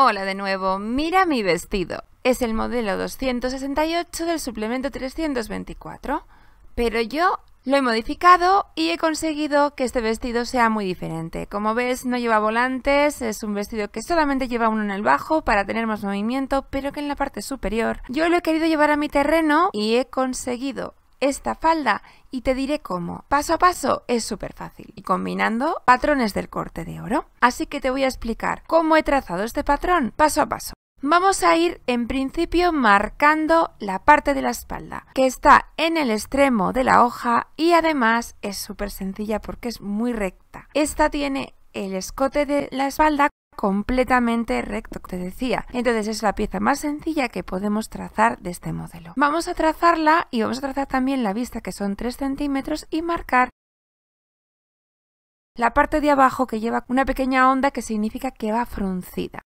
Hola de nuevo, mira mi vestido. Es el modelo 268 del suplemento 324, pero yo lo he modificado y he conseguido que este vestido sea muy diferente. Como ves, no lleva volantes, es un vestido que solamente lleva uno en el bajo para tener más movimiento, pero que en la parte superior yo lo he querido llevar a mi terreno y he conseguido esta falda y te diré cómo. Paso a paso es súper fácil y combinando patrones del corte de oro. Así que te voy a explicar cómo he trazado este patrón paso a paso. Vamos a ir en principio marcando la parte de la espalda que está en el extremo de la hoja y además es súper sencilla porque es muy recta. Esta tiene el escote de la espalda completamente recto, te decía. Entonces es la pieza más sencilla que podemos trazar de este modelo. Vamos a trazarla y vamos a trazar también la vista que son 3 centímetros y marcar la parte de abajo que lleva una pequeña onda que significa que va fruncida.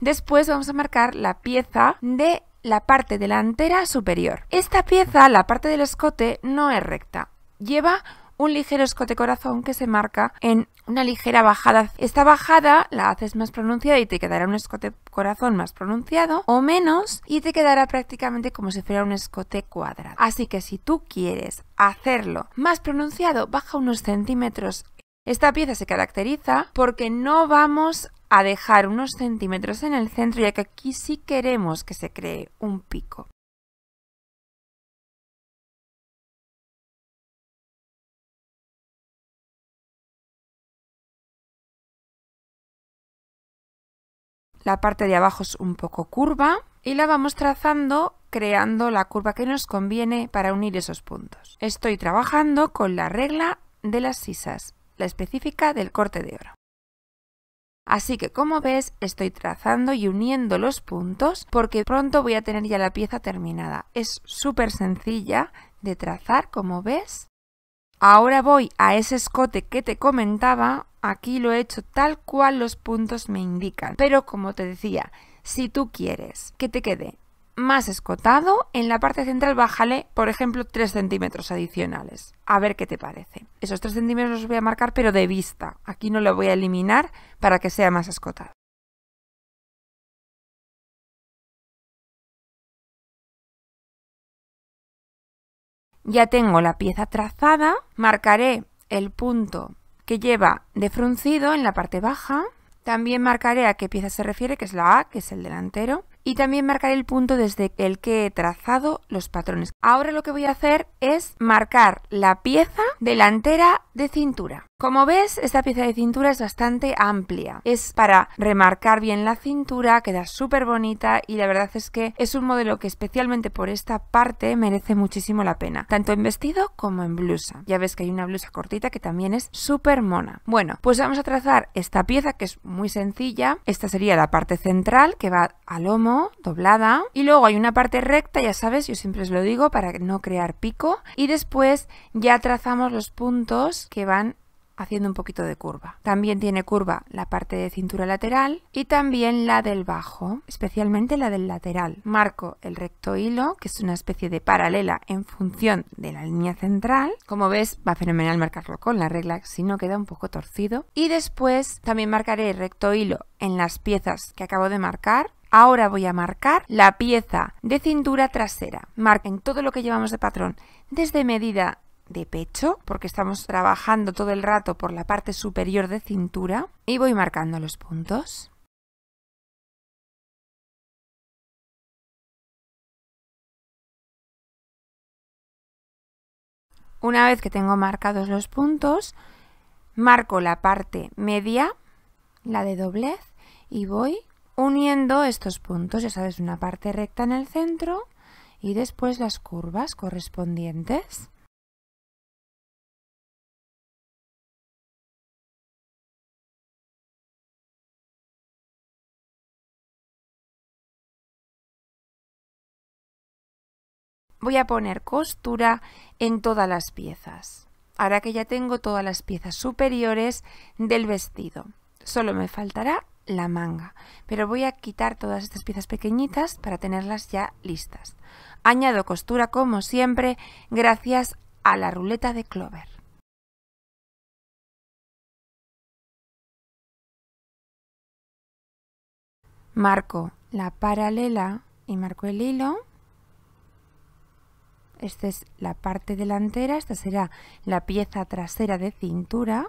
Después vamos a marcar la pieza de la parte delantera superior. Esta pieza, la parte del escote, no es recta. Lleva un ligero escote corazón que se marca en una ligera bajada. Esta bajada la haces más pronunciada y te quedará un escote corazón más pronunciado o menos y te quedará prácticamente como si fuera un escote cuadrado. Así que si tú quieres hacerlo más pronunciado, baja unos centímetros. Esta pieza se caracteriza porque no vamos a dejar unos centímetros en el centro, ya que aquí sí queremos que se cree un pico. La parte de abajo es un poco curva y la vamos trazando creando la curva que nos conviene para unir esos puntos. Estoy trabajando con la regla de las sisas, la específica del corte de oro. Así que como ves estoy trazando y uniendo los puntos porque pronto voy a tener ya la pieza terminada. Es súper sencilla de trazar como ves. Ahora voy a ese escote que te comentaba, aquí lo he hecho tal cual los puntos me indican. Pero como te decía, si tú quieres que te quede más escotado, en la parte central bájale, por ejemplo, 3 centímetros adicionales. A ver qué te parece. Esos 3 centímetros los voy a marcar, pero de vista. Aquí no lo voy a eliminar para que sea más escotado. Ya tengo la pieza trazada, marcaré el punto que lleva de fruncido en la parte baja, también marcaré a qué pieza se refiere, que es la A, que es el delantero, y también marcaré el punto desde el que he trazado los patrones. Ahora lo que voy a hacer es marcar la pieza delantera de cintura. Como ves, esta pieza de cintura es bastante amplia. Es para remarcar bien la cintura, queda súper bonita y la verdad es que es un modelo que especialmente por esta parte merece muchísimo la pena, tanto en vestido como en blusa. Ya ves que hay una blusa cortita que también es súper mona. Bueno, pues vamos a trazar esta pieza que es muy sencilla. Esta sería la parte central que va al lomo, doblada. Y luego hay una parte recta, ya sabes, yo siempre os lo digo para no crear pico. Y después ya trazamos los puntos que van haciendo un poquito de curva. También tiene curva la parte de cintura lateral y también la del bajo, especialmente la del lateral. Marco el recto hilo, que es una especie de paralela en función de la línea central. Como ves, va fenomenal marcarlo con la regla, si no queda un poco torcido. Y después también marcaré el recto hilo en las piezas que acabo de marcar Ahora voy a marcar la pieza de cintura trasera. Marquen todo lo que llevamos de patrón, desde medida de pecho, porque estamos trabajando todo el rato por la parte superior de cintura, y voy marcando los puntos. Una vez que tengo marcados los puntos, marco la parte media, la de doblez, y voy uniendo estos puntos, ya sabes, una parte recta en el centro y después las curvas correspondientes. voy a poner costura en todas las piezas. Ahora que ya tengo todas las piezas superiores del vestido, solo me faltará la manga, pero voy a quitar todas estas piezas pequeñitas para tenerlas ya listas. Añado costura como siempre gracias a la ruleta de clover. Marco la paralela y marco el hilo esta es la parte delantera, esta será la pieza trasera de cintura.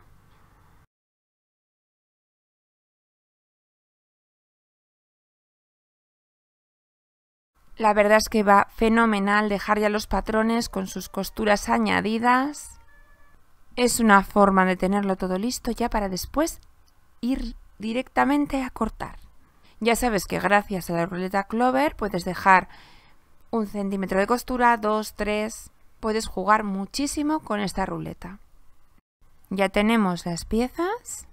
La verdad es que va fenomenal dejar ya los patrones con sus costuras añadidas. Es una forma de tenerlo todo listo ya para después ir directamente a cortar. Ya sabes que gracias a la ruleta Clover puedes dejar un centímetro de costura, dos, tres... Puedes jugar muchísimo con esta ruleta. Ya tenemos las piezas.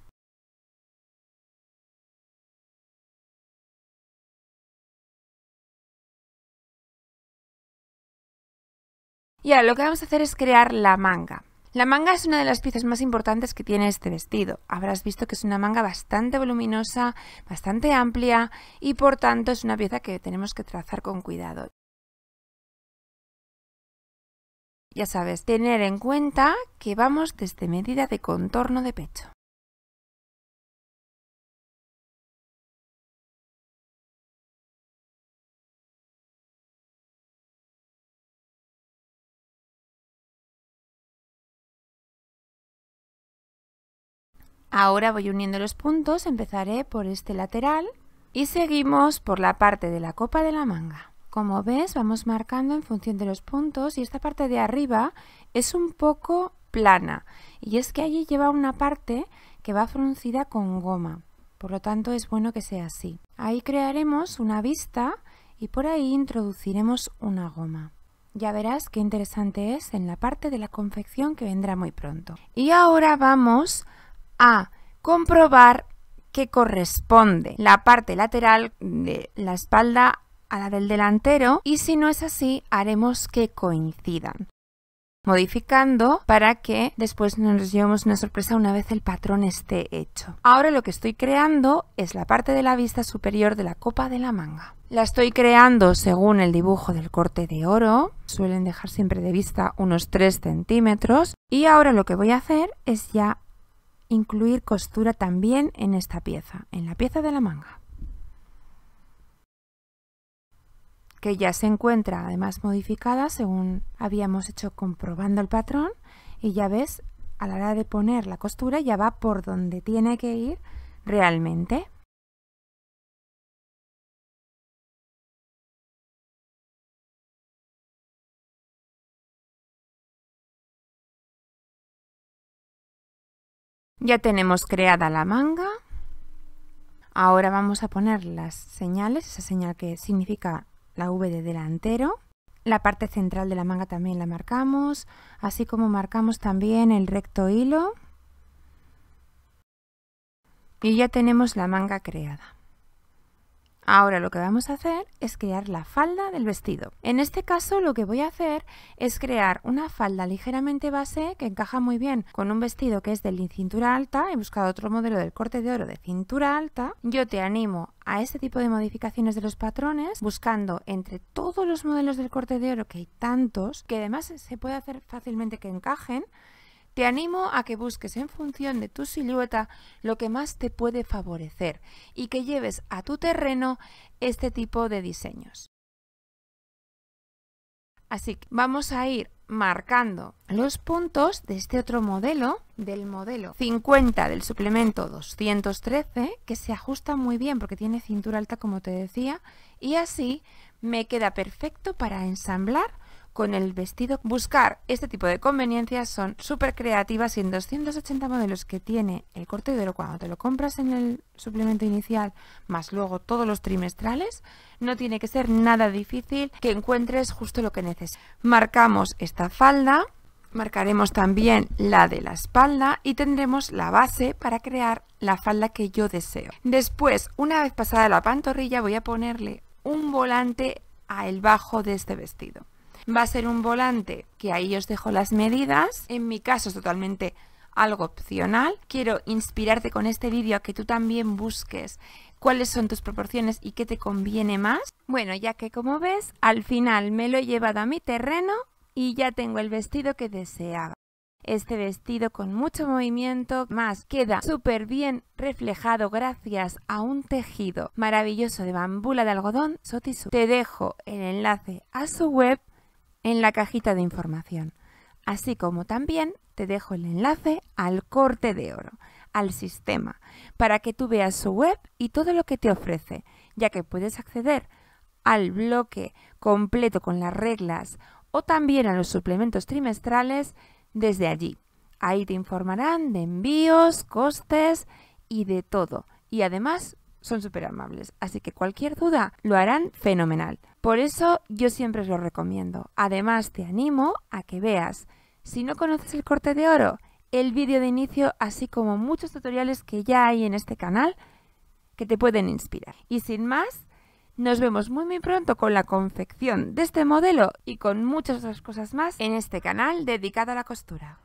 Y ahora lo que vamos a hacer es crear la manga. La manga es una de las piezas más importantes que tiene este vestido. Habrás visto que es una manga bastante voluminosa, bastante amplia y por tanto es una pieza que tenemos que trazar con cuidado. Ya sabes, tener en cuenta que vamos desde medida de contorno de pecho. Ahora voy uniendo los puntos, empezaré por este lateral y seguimos por la parte de la copa de la manga. Como ves, vamos marcando en función de los puntos y esta parte de arriba es un poco plana y es que allí lleva una parte que va fruncida con goma. Por lo tanto, es bueno que sea así. Ahí crearemos una vista y por ahí introduciremos una goma. Ya verás qué interesante es en la parte de la confección que vendrá muy pronto. Y ahora vamos a comprobar que corresponde la parte lateral de la espalda a la del delantero y si no es así haremos que coincidan modificando para que después nos llevemos una sorpresa una vez el patrón esté hecho. Ahora lo que estoy creando es la parte de la vista superior de la copa de la manga. La estoy creando según el dibujo del corte de oro, suelen dejar siempre de vista unos 3 centímetros y ahora lo que voy a hacer es ya incluir costura también en esta pieza, en la pieza de la manga. que ya se encuentra además modificada según habíamos hecho comprobando el patrón y ya ves a la hora de poner la costura ya va por donde tiene que ir realmente. Ya tenemos creada la manga. Ahora vamos a poner las señales, esa señal que significa la V de delantero. La parte central de la manga también la marcamos, así como marcamos también el recto hilo. Y ya tenemos la manga creada. Ahora lo que vamos a hacer es crear la falda del vestido. En este caso lo que voy a hacer es crear una falda ligeramente base que encaja muy bien con un vestido que es de cintura alta. He buscado otro modelo del corte de oro de cintura alta. Yo te animo a este tipo de modificaciones de los patrones buscando entre todos los modelos del corte de oro que hay tantos que además se puede hacer fácilmente que encajen te animo a que busques en función de tu silueta lo que más te puede favorecer y que lleves a tu terreno este tipo de diseños. Así que vamos a ir marcando los puntos de este otro modelo, del modelo 50 del suplemento 213, que se ajusta muy bien porque tiene cintura alta como te decía, y así me queda perfecto para ensamblar con el vestido. Buscar este tipo de conveniencias son súper creativas y en 280 modelos que tiene el corte de oro cuando te lo compras en el suplemento inicial, más luego todos los trimestrales, no tiene que ser nada difícil que encuentres justo lo que necesitas. Marcamos esta falda. Marcaremos también la de la espalda y tendremos la base para crear la falda que yo deseo. Después, una vez pasada la pantorrilla, voy a ponerle un volante al bajo de este vestido va a ser un volante que ahí os dejo las medidas. En mi caso es totalmente algo opcional. Quiero inspirarte con este vídeo a que tú también busques cuáles son tus proporciones y qué te conviene más. Bueno, ya que como ves, al final me lo he llevado a mi terreno y ya tengo el vestido que deseaba. Este vestido con mucho movimiento más queda súper bien reflejado gracias a un tejido maravilloso de bambula de algodón Sotisu. Te dejo el enlace a su web en la cajita de información, así como también te dejo el enlace al corte de oro, al sistema, para que tú veas su web y todo lo que te ofrece, ya que puedes acceder al bloque completo con las reglas o también a los suplementos trimestrales desde allí. Ahí te informarán de envíos, costes y de todo. Y además son súper amables, así que cualquier duda lo harán fenomenal. Por eso yo siempre os lo recomiendo. Además, te animo a que veas, si no conoces el corte de oro, el vídeo de inicio, así como muchos tutoriales que ya hay en este canal que te pueden inspirar. Y sin más, nos vemos muy muy pronto con la confección de este modelo y con muchas otras cosas más en este canal dedicado a la costura.